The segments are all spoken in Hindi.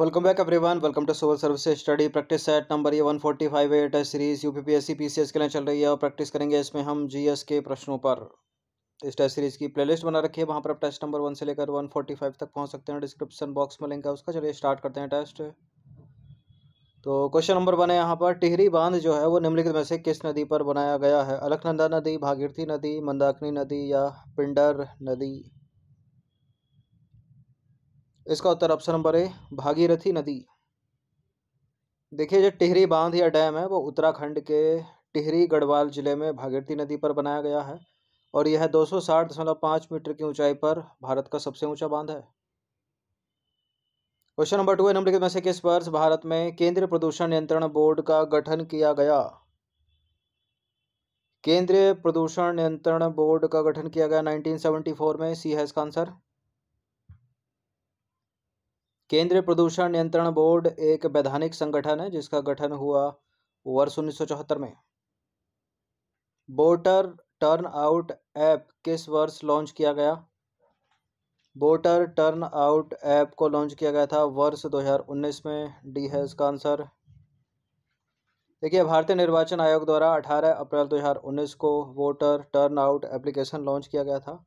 welcome back everyone welcome to civil service study practice set number ये वन फोर्टी फाइव एट है series U P P S C P C S के लिए चल रही है और प्रैक्टिस करेंगे इसमें हम जी एस के प्रश्नों पर इस टेस्ट सीरीज़ की प्लेलिस्ट बना रखी है वहाँ पर आप टेस्ट नंबर वन से लेकर वन फोर्टी फाइव तक पहुँच सकते हैं डिस्क्रिप्शन बॉक्स में लिंक है उसका चलिए स्टार्ट करते हैं टेस्ट तो क्वेश्चन नंबर वन है यहाँ पर टिहरी बांध जो है वो निम्नलिखित में से किस नदी पर बनाया गया है अलकनंदा नदी भागीरथी नदी मंदाकिनी नदी या पिंडर नदी इसका उत्तर ऑप्शन नंबर ए भागीरथी नदी देखिए जो टिहरी बांध या डैम है वो उत्तराखंड के टिहरी गढ़वाल जिले में भागीरथी नदी पर बनाया गया है और यह दो सौ साठ दशमलव मीटर की ऊंचाई पर भारत का सबसे ऊंचा बांध है क्वेश्चन नंबर टू नंबर में से किस वर्ष भारत में केंद्रीय प्रदूषण नियंत्रण बोर्ड का गठन किया गया केंद्रीय प्रदूषण नियंत्रण बोर्ड का गठन किया गया 1974 में सी है इसका आंसर केंद्रीय प्रदूषण नियंत्रण बोर्ड एक वैधानिक संगठन है जिसका गठन हुआ वर्ष उन्नीस में बोटर टर्न आउट ऐप किस वर्ष लॉन्च किया गया वोटर टर्न आउट ऐप को लॉन्च किया गया था वर्ष 2019 में डी है इसका आंसर देखिए भारतीय निर्वाचन आयोग द्वारा 18 अप्रैल 2019 को voter turnout application launch किया गया था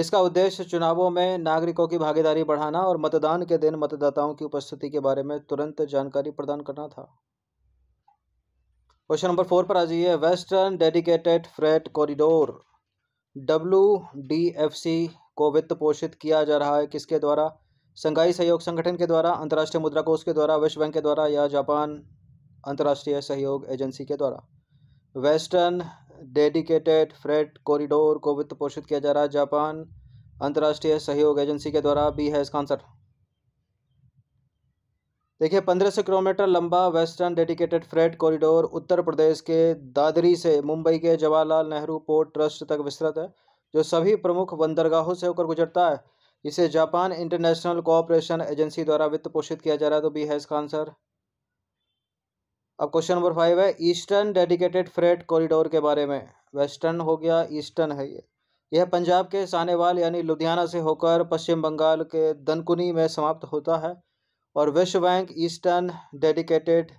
इसका उद्देश्य चुनावों में नागरिकों की भागीदारी बढ़ाना और मतदान के दिन मतदाताओं की उपस्थिति के बारे में तुरंत जानकारी प्रदान करना था क्वेश्चन नंबर फोर पर आ जाइए western dedicated freight corridor W D F C को वित्त पोषित किया जा रहा है किसके द्वारा संघाई सहयोग संगठन के द्वारा अंतर्राष्ट्रीय मुद्रा कोष के द्वारा विश्व बैंक के द्वारा या जापान अंतर्राष्ट्रीय सहयोग एजेंसी के द्वारा वेस्टर्न डेडिकेटेड फ्रेट कॉरिडोर को वित्त पोषित किया जा रहा है जापान अंतर्राष्ट्रीय सहयोग एजेंसी के द्वारा भी है इसका आंसर देखिए पंद्रह सौ किलोमीटर लंबा western dedicated freight corridor Uttar Pradesh के दादरी से मुंबई के जवाहरलाल नेहरू पोर्ट ट्रस्ट तक विस्तृत है जो सभी प्रमुख बंदरगाहों से होकर गुजरता है इसे जापान इंटरनेशनल कोऑपरेशन एजेंसी द्वारा वित्त पोषित किया जा रहा है तो बी है इसका आंसर अब क्वेश्चन नंबर फाइव है ईस्टर्न डेडिकेटेड फ्रेट कॉरिडोर के बारे में वेस्टर्न हो गया ईस्टर्न है ये यह पंजाब के सानेवाल यानी लुधियाना से होकर पश्चिम बंगाल के दनकुनी में समाप्त होता है और विश्व bank eastern dedicated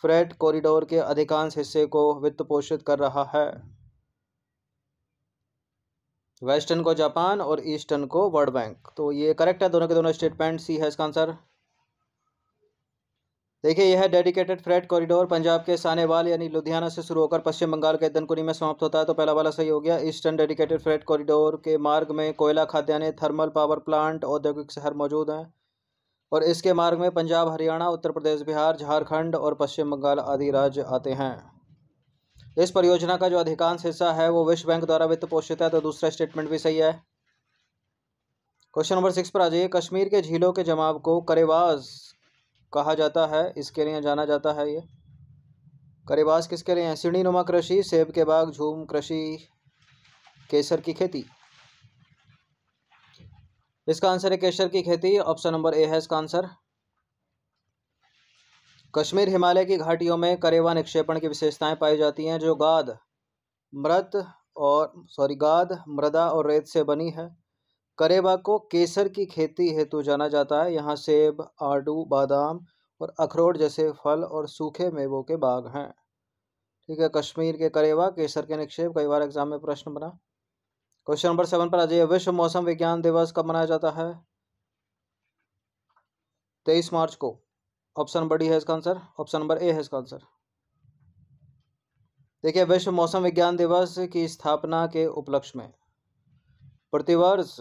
freight corridor के अधिकांश हिस्से को वित्त पोषित कर रहा है वेस्टर्न को जापान और ईस्टर्न को वर्ल्ड बैंक तो ये करेक्ट है दोनों के दोनों स्टेटमेंट सी है इसका आंसर देखिए यह डेडिकेटेड फ्रेट कॉरिडोर पंजाब के सानेवाल यानी लुधियाना से शुरू होकर पश्चिम बंगाल के दनकुनी में समाप्त होता है तो पहला वाला सही हो गया ईस्टर्न डेडिकेटेड फ्रेट कॉरिडोर के मार्ग में कोयला खाद्यान्न थर्मल पावर प्लांट औद्योगिक शहर मौजूद हैं और इसके मार्ग में पंजाब हरियाणा उत्तर प्रदेश बिहार झारखंड और पश्चिम बंगाल आदि राज्य आते हैं इस परियोजना का जो अधिकांश हिस्सा है वो विश्व बैंक द्वारा वित्त पोषित है तो दूसरा स्टेटमेंट भी सही है क्वेश्चन नंबर सिक्स पर आ जाइए कश्मीर के झीलों के जमाव को करेवाज कहा जाता है इसके लिए जाना जाता है ये करेबास किसके लिए हैं सीढ़ी नुमा कृषि सेब के बाग झूम कृषि केसर की खेती इसका आंसर है केसर की खेती ऑप्शन नंबर ए है इसका आंसर कश्मीर हिमालय की घाटियों में करेवा निक्षेपण की विशेषताएं पाई जाती हैं जो गाद मृत और सॉरी गाद मृदा और रेत से बनी है करेबा को केसर की खेती हेतु जाना जाता है यहाँ सेब आड़ू बादाम और अखरोट जैसे फल और सूखे मेवों के बाग हैं ठीक है कश्मीर के करेवा केसर के निक्षेप कई बार एग्जाम में प्रश्न बना क्वेश्चन नंबर सेवन पर आ जाइए विश्व मौसम विज्ञान दिवस कब मनाया जाता है तेईस मार्च को ऑप्शन बड़ी है इसका आंसर ऑप्शन नंबर ए है इसका आंसर देखिए विश्व मौसम विज्ञान दिवस की स्थापना के उपलक्ष्य में प्रतिवर्ष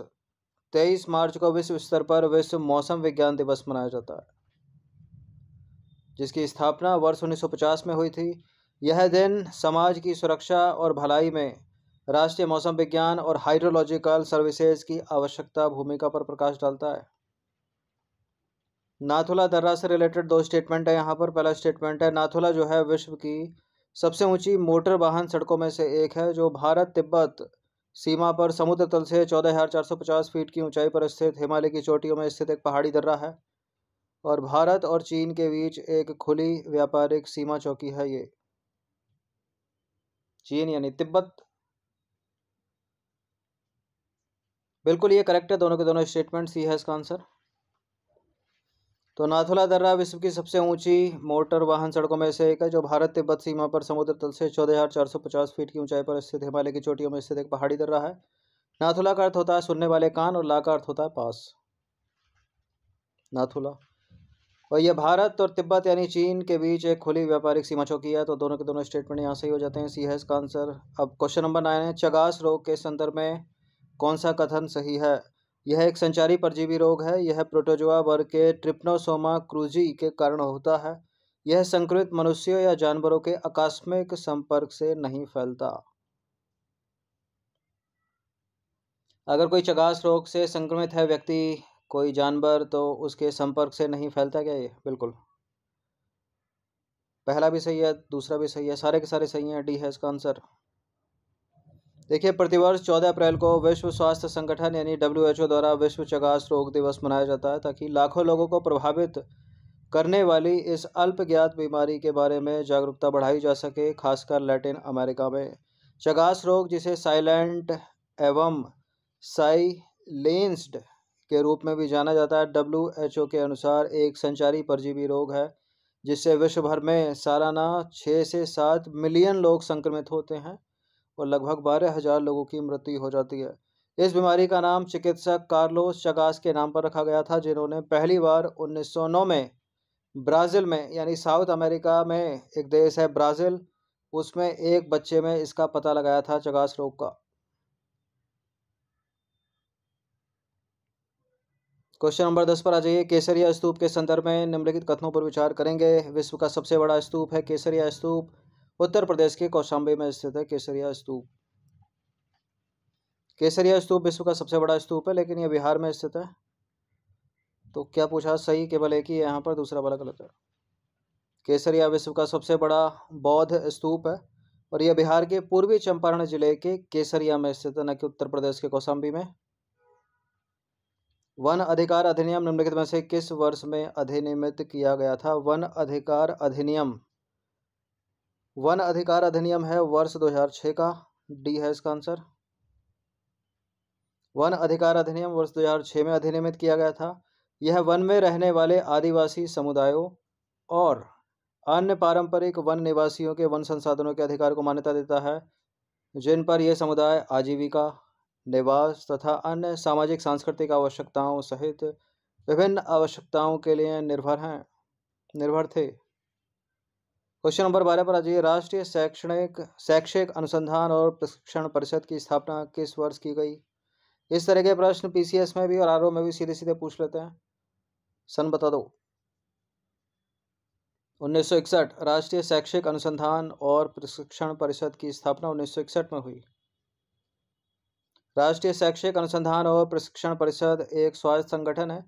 तेईस मार्च को विश्व स्तर पर विश्व मौसम विज्ञान दिवस मनाया जाता है जिसकी स्थापना वर्ष 1950 में हुई थी यह दिन समाज की सुरक्षा और भलाई में राष्ट्रीय मौसम विज्ञान और हाइड्रोलॉजिकल सर्विसेज की आवश्यकता भूमिका पर प्रकाश डालता है नाथुला दर्रा से रिलेटेड दो स्टेटमेंट है यहाँ पर पहला स्टेटमेंट है नाथुला जो है विश्व की सबसे ऊंची मोटर वाहन सड़कों में से एक है जो भारत तिब्बत सीमा पर समुद्र तल से चौदह फीट की ऊंचाई पर स्थित हिमालय की चोटियों में स्थित एक पहाड़ी दर्रा है और भारत और चीन के बीच एक खुली व्यापारिक सीमा चौकी है ये चीन यानी तिब्बत बिल्कुल ये करेक्ट है दोनों के दोनों स्टेटमेंट सी है इसका आंसर तो नाथुला दर्रा विश्व की सबसे ऊंची मोटर वाहन सड़कों में से एक है जो भारत तिब्बत सीमा पर समुद्र तल से चौदह हज़ार चार सौ पचास फीट की ऊंचाई पर स्थित हिमालय की चोटियों में स्थित एक पहाड़ी दर्रा है नाथुला का अर्थ होता है सुनने वाले कान और ला का अर्थ होता है पास नाथुला और यह भारत और तिब्बत यानी चीन के बीच एक खुली व्यापारिक सीमा चौकी है तो दोनों के दोनों स्टेटमेंट यहाँ से ही हो जाते हैं सी हैज का आंसर अब क्वेश्चन नंबर नाइन है चगास रोग के संदर्भ में कौन सा कथन सही है यह एक संचारी परजीवी रोग है यह प्रोटोजोआ वर्ग के ट्रिप्नोसोमा क्रूजी के कारण होता है यह संक्रमित मनुष्यों या जानवरों के आकस्मिक संपर्क से नहीं फैलता अगर कोई चगास रोग से संक्रमित है व्यक्ति कोई जानवर तो उसके संपर्क से नहीं फैलता क्या ये बिल्कुल पहला भी सही है दूसरा भी सही है सारे के सारे सही हैं डी है इसका आंसर देखिए प्रतिवर्ष 14 अप्रैल को विश्व स्वास्थ्य संगठन यानी डब्ल्यू द्वारा विश्व चगास रोग दिवस मनाया जाता है ताकि लाखों लोगों को प्रभावित करने वाली इस अल्प ज्ञात बीमारी के बारे में जागरूकता बढ़ाई जा सके खासकर लैटिन अमेरिका में चगास रोग जिसे साइलेंट एवं साइलेंस्ड के रूप में भी जाना जाता है डब्ल्यू एच ओ के अनुसार एक संचारी परजीवी रोग है जिससे विश्व भर में सालाना छः से सात मिलियन लोग संक्रमित होते हैं और लगभग बारह हजार लोगों की मृत्यु हो जाती है इस बीमारी का नाम चिकित्सक कार्लोस चगास के नाम पर रखा गया था जिन्होंने पहली बार 1909 में ब्राज़ील में यानी साउथ अमेरिका में एक देश है ब्राज़ील उसमें एक बच्चे में इसका पता लगाया था चगास रोग का क्वेश्चन नंबर दस पर आ जाइए केसरिया स्तूप के संदर्भ में निम्नलिखित कथनों पर विचार करेंगे विश्व का सबसे बड़ा स्तूप है केसरिया स्तूप उत्तर प्रदेश के कौशाम्बी में स्थित है केसरिया स्तूप केसरिया स्तूप विश्व का सबसे बड़ा स्तूप है लेकिन यह बिहार में स्थित है तो क्या पूछा सही केवल एक ही यहाँ पर दूसरा वाला गलत है केसरिया विश्व का सबसे बड़ा बौद्ध स्तूप है और यह बिहार के पूर्वी चंपारण जिले के केसरिया में स्थित है न कि उत्तर प्रदेश के कौशाम्बी में वन अधिकार अधिनियम निम्नलिखित में से किस वर्ष में अधिनियमित किया गया था वन अधिकार अधिनियम वन अधिकार अधिनियम है वर्ष 2006 का डी है इसका आंसर वन अधिकार अधिनियम वर्ष 2006 में अधिनियमित किया गया था यह वन में रहने वाले आदिवासी समुदायों और अन्य पारंपरिक वन निवासियों के वन संसाधनों के अधिकार को मान्यता देता है जिन पर यह समुदाय आजीविका निवास तथा अन्य सामाजिक सांस्कृतिक आवश्यकताओं सहित विभिन्न आवश्यकताओं के लिए निर्भर हैं निर्भर थे क्वेश्चन नंबर बारह पर आ जाइए राष्ट्रीय शैक्षणिक शैक्षिक अनुसंधान और प्रशिक्षण परिषद की स्थापना किस वर्ष की गई इस तरह के प्रश्न पीसीएस में भी और आर में भी सीधे सीधे पूछ लेते हैं सन बता दो 1961 राष्ट्रीय शैक्षिक अनुसंधान और प्रशिक्षण परिषद की स्थापना 1961 में हुई राष्ट्रीय शैक्षिक अनुसंधान और प्रशिक्षण परिषद एक स्वायत्त संगठन है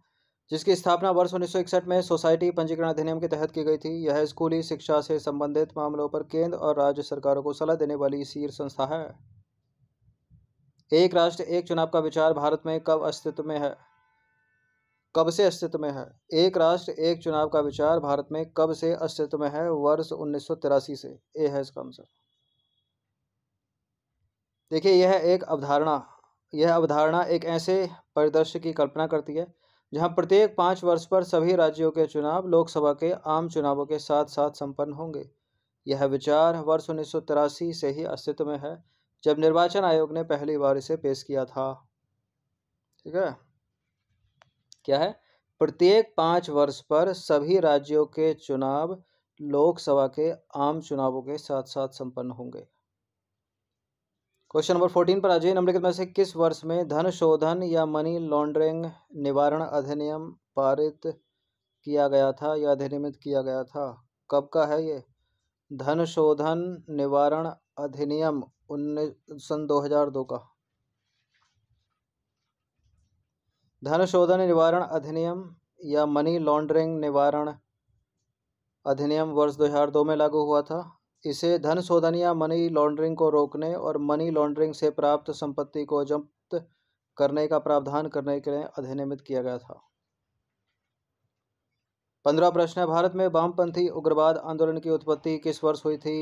जिसकी स्थापना वर्ष 1961 में सोसाइटी पंजीकरण अधिनियम के तहत की गई थी यह स्कूली शिक्षा से संबंधित मामलों पर केंद्र और राज्य सरकारों को सलाह देने वाली शीर्ष संस्था है एक राष्ट्र एक चुनाव का विचार भारत में कब अस्तित्व में है कब से अस्तित्व में है एक राष्ट्र एक चुनाव का विचार भारत में कब से अस्तित्व में है वर्ष उन्नीस से ए है इसका आंसर देखिए यह एक अवधारणा यह अवधारणा एक ऐसे परिदृश्य की कल्पना करती है जहां प्रत्येक पाँच वर्ष पर सभी राज्यों के चुनाव लोकसभा के आम चुनावों के साथ साथ संपन्न होंगे यह विचार वर्ष उन्नीस से ही अस्तित्व में है जब निर्वाचन आयोग ने पहली बार इसे पेश किया था ठीक है क्या है प्रत्येक पाँच वर्ष पर सभी राज्यों के चुनाव लोकसभा के आम चुनावों के साथ साथ संपन्न होंगे क्वेश्चन नंबर फोर्टीन पर आ जाइए नंबर में से किस वर्ष में धन शोधन या मनी लॉन्ड्रिंग निवारण अधिनियम पारित किया गया था या अधिनियमित किया गया था कब का है ये धन शोधन निवारण अधिनियम उन्नीस सन दो हजार दो का धन शोधन निवारण अधिनियम या मनी लॉन्ड्रिंग निवारण अधिनियम वर्ष दो हजार दो में लागू हुआ था इसे धन शोधन या मनी लॉन्ड्रिंग को रोकने और मनी लॉन्ड्रिंग से प्राप्त संपत्ति को जब्त करने का प्रावधान करने के लिए अधिनियमित किया गया था पंद्रह प्रश्न है भारत में वामपंथी उग्रवाद आंदोलन की उत्पत्ति किस वर्ष हुई थी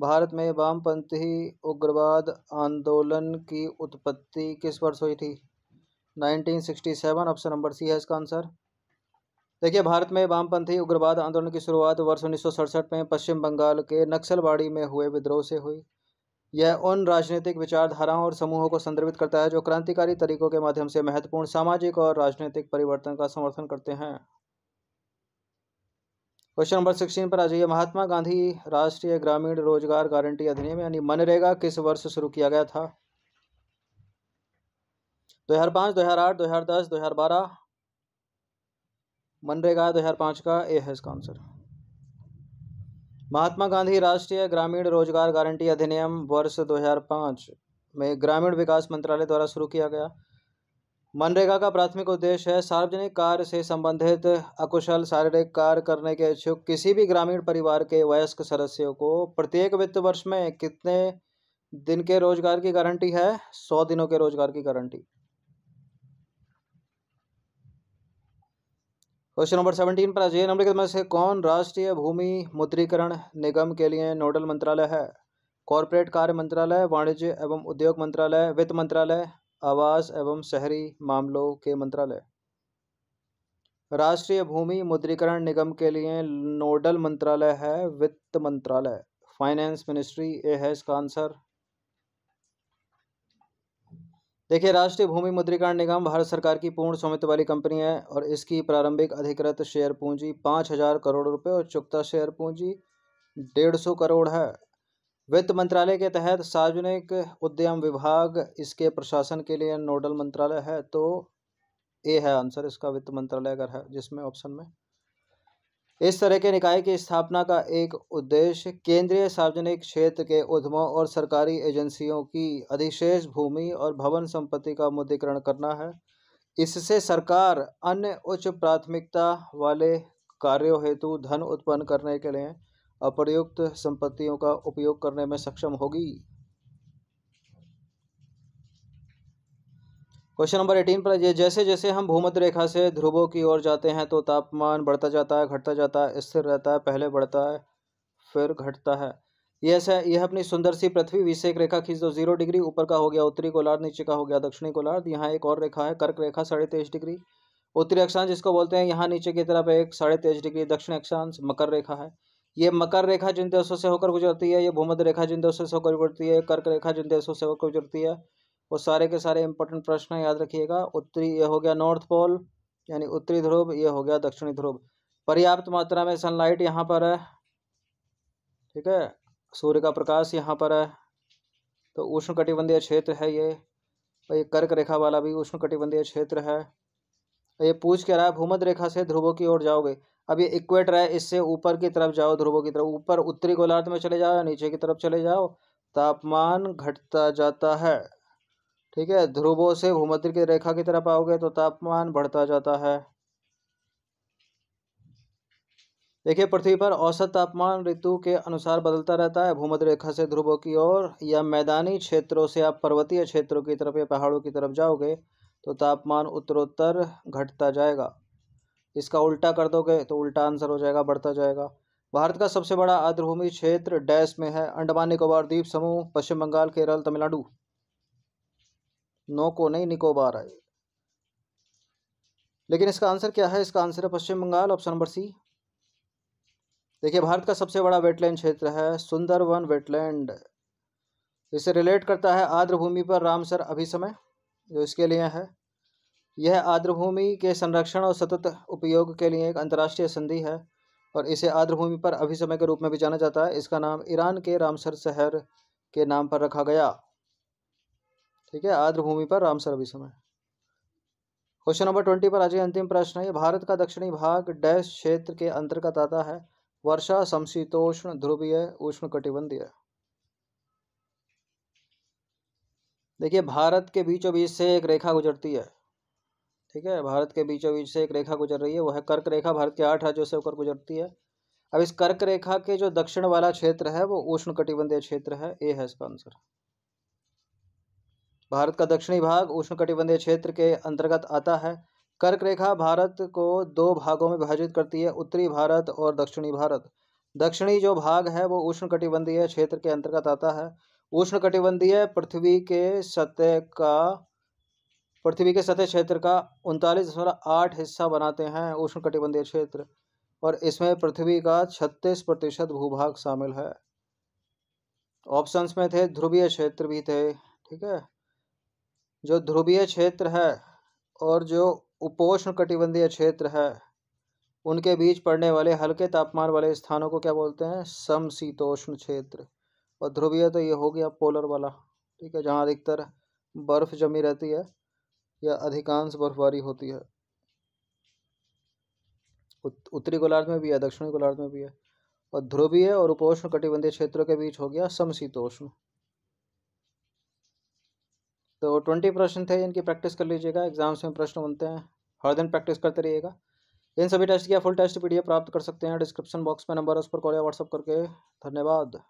भारत में वामपंथी उग्रवाद आंदोलन की उत्पत्ति किस वर्ष हुई थी 1967 ऑप्शन नंबर सी है इसका आंसर देखिए भारत में वामपंथी उग्रवाद आंदोलन की शुरुआत वर्ष उन्नीस में पश्चिम बंगाल के नक्सलवाड़ी में हुए विद्रोह से हुई यह उन राजनीतिक विचारधाराओं और समूहों को संदर्भित करता है जो क्रांतिकारी तरीकों के माध्यम से महत्वपूर्ण सामाजिक और राजनीतिक परिवर्तन का समर्थन करते हैं क्वेश्चन नंबर सिक्सटीन पर आ जाइए महात्मा गांधी राष्ट्रीय ग्रामीण रोजगार गारंटी अधिनियम यानी मनरेगा किस वर्ष शुरू किया गया था दो हज़ार पांच दो हज़ार आठ दो हज़ार दस दो हज़ार बारह मनरेगा दो हज़ार पाँच का ए है इसका आंसर महात्मा गांधी राष्ट्रीय ग्रामीण रोजगार गारंटी अधिनियम वर्ष 2005 में ग्रामीण विकास मंत्रालय द्वारा शुरू किया गया मनरेगा का प्राथमिक उद्देश्य है सार्वजनिक कार्य से संबंधित अकुशल शारीरिक कार्य करने के इच्छुक किसी भी ग्रामीण परिवार के वयस्क सदस्यों को प्रत्येक वित्त वर्ष में कितने दिन के रोजगार की गारंटी है सौ दिनों के रोजगार की गारंटी क्वेश्चन नंबर सेवनटीन पर अजय निम्नलिखित में से कौन राष्ट्रीय भूमि मुद्रीकरण निगम के लिए नोडल मंत्रालय है कॉरपोरेट कार्य मंत्रालय वाणिज्य एवं उद्योग मंत्रालय वित्त मंत्रालय आवास एवं शहरी मामलों के मंत्रालय राष्ट्रीय भूमि मुद्रीकरण निगम के लिए नोडल मंत्रालय है वित्त मंत्रालय फाइनेंस मिनिस्ट्री ए है इसका आंसर देखिए राष्ट्रीय भूमि मुद्रीकरण निगम भारत सरकार की पूर्ण स्वामित्व वाली कंपनी है और इसकी प्रारंभिक अधिकृत शेयर पूंजी पाँच हजार करोड़ रुपए और चुकता शेयर पूंजी डेढ़ सौ करोड़ है वित्त मंत्रालय के तहत सार्वजनिक उद्यम विभाग इसके प्रशासन के लिए नोडल मंत्रालय है तो ए है आंसर इसका वित्त मंत्रालय अगर है जिसमें ऑप्शन में इस तरह के निकाय की स्थापना का एक उद्देश्य केंद्रीय सार्वजनिक क्षेत्र के उद्यमों और सरकारी एजेंसियों की अधिशेष भूमि और भवन संपत्ति का मुद्रीकरण करना है इससे सरकार अन्य उच्च प्राथमिकता वाले कार्यों हेतु धन उत्पन्न करने के लिए अप्रयुक्त संपत्तियों का उपयोग करने में सक्षम होगी क्वेश्चन नंबर एटीन पर जैसे जैसे हम भूमध्य रेखा से ध्रुवों की ओर जाते हैं तो तापमान बढ़ता जाता है घटता जाता है स्थिर रहता है पहले बढ़ता है फिर घटता है यह है यह अपनी सुंदर सी पृथ्वी एक रेखा खींच दो जीरो डिग्री ऊपर का हो गया उत्तरी गोलार्ध नीचे का हो गया दक्षिणी गोलार्ध यहाँ एक और रेखा है कर्क रेखा साढ़े तेईस डिग्री उत्तरी अक्षांश जिसको बोलते हैं यहाँ नीचे की तरफ एक साढ़े तेईस डिग्री दक्षिण अक्षांश मकर रेखा है ये मकर रेखा जिन देशों से होकर गुजरती है ये भूमध्य रेखा जिन देशों से होकर गुजरती है कर्क रेखा जिन देशों से होकर गुजरती है वो सारे के सारे इंपॉर्टेंट प्रश्न याद रखिएगा उत्तरी ये हो गया नॉर्थ पोल यानी उत्तरी ध्रुव ये हो गया दक्षिणी ध्रुव पर्याप्त मात्रा में सनलाइट यहाँ पर है ठीक है सूर्य का प्रकाश यहाँ पर है तो उष्ण कटिबंधीय क्षेत्र है ये और ये कर्क रेखा वाला भी उष्ण कटिबंधीय क्षेत्र है ये पूछ के रहा है भूमध रेखा से ध्रुवों की ओर जाओगे अब ये इक्वेटर है इससे ऊपर की तरफ जाओ ध्रुवों की तरफ ऊपर उत्तरी गोलार्ध में चले जाओ नीचे की तरफ चले जाओ तापमान घटता जाता है ठीक है ध्रुवों से भूमध्य की रेखा की तरफ आओगे तो तापमान बढ़ता जाता है देखिए पृथ्वी पर औसत तापमान ऋतु के अनुसार बदलता रहता है भूमध्य रेखा से ध्रुवों की ओर या मैदानी क्षेत्रों से आप पर्वतीय क्षेत्रों की तरफ या पहाड़ों की तरफ जाओगे तो तापमान उत्तरोत्तर घटता जाएगा इसका उल्टा कर दोगे तो उल्टा आंसर हो जाएगा बढ़ता जाएगा भारत का सबसे बड़ा आर्द्रभूमि क्षेत्र डैश में है अंडमान निकोबार द्वीप समूह पश्चिम बंगाल केरल तमिलनाडु नो को नहीं निकोबार आए लेकिन इसका आंसर क्या है इसका आंसर है Paschim Bangal option number C देखिए भारत का सबसे बड़ा वेटलैंड क्षेत्र है सुंदरवन वेटलैंड इसे रिलेट करता है आर्द्र भूमि पर रामसर अभी समय जो इसके लिए है यह आर्द्र भूमि के संरक्षण और सतत उपयोग के लिए एक अंतर्राष्ट्रीय संधि है और इसे आर्द्र भूमि पर समय के रूप में भी जाना जाता है इसका नाम ईरान के रामसर शहर के नाम पर रखा गया ठीक है आर्द्र भूमि पर रामसर समय क्वेश्चन नंबर ट्वेंटी पर आज अंतिम प्रश्न है भारत का दक्षिणी भाग डैश क्षेत्र के अंतर्गत आता है वर्षा समशीतोष्ण ध्रुवीय उष्ण कटिबंधीय देखिए भारत के बीचों बीच से एक रेखा गुजरती है ठीक है भारत के बीचों बीच से एक रेखा गुजर रही है वह कर्क रेखा भारत के आठ राज्यों से होकर गुजरती है अब इस कर्क रेखा के जो दक्षिण वाला क्षेत्र है वो उष्ण कटिबंधीय क्षेत्र है ए है इसका आंसर भारत का दक्षिणी भाग उष्णकटिबंधीय क्षेत्र के अंतर्गत आता है कर्क रेखा भारत को दो भागों में विभाजित करती है उत्तरी भारत और दक्षिणी भारत दक्षिणी जो भाग है वो उष्णकटिबंधीय क्षेत्र के अंतर्गत आता है उष्णकटिबंधीय पृथ्वी के सतह का पृथ्वी के सतह क्षेत्र का उनतालीस दशमलव आठ हिस्सा बनाते हैं उष्णकटिबंधीय क्षेत्र और इसमें पृथ्वी का छत्तीस प्रतिशत भूभाग शामिल है ऑप्शंस में थे ध्रुवीय क्षेत्र भी थे ठीक है जो ध्रुवीय क्षेत्र है और जो उपोष्ण कटिबंधीय क्षेत्र है उनके बीच पड़ने वाले हल्के तापमान वाले स्थानों को क्या बोलते हैं समशीतोष्ण क्षेत्र और ध्रुवीय तो ये हो गया पोलर वाला ठीक है जहाँ अधिकतर बर्फ़ जमी रहती है या अधिकांश बर्फबारी होती है उत, उत्तरी गोलार्ध में भी है दक्षिणी गोलार्ध में भी है और ध्रुवीय और उपोष्ण कटिबंधीय क्षेत्रों के बीच हो गया समशीतोष्ण तो ट्वेंटी प्रश्न थे इनकी प्रैक्टिस कर लीजिएगा एग्जाम्स में प्रश्न बनते हैं हर दिन प्रैक्टिस करते रहिएगा इन सभी टेस्ट की फुल टेस्ट पीडीएफ प्राप्त कर सकते हैं डिस्क्रिप्शन बॉक्स में नंबर है उस पर कॉल या व्हाट्सअप करके धन्यवाद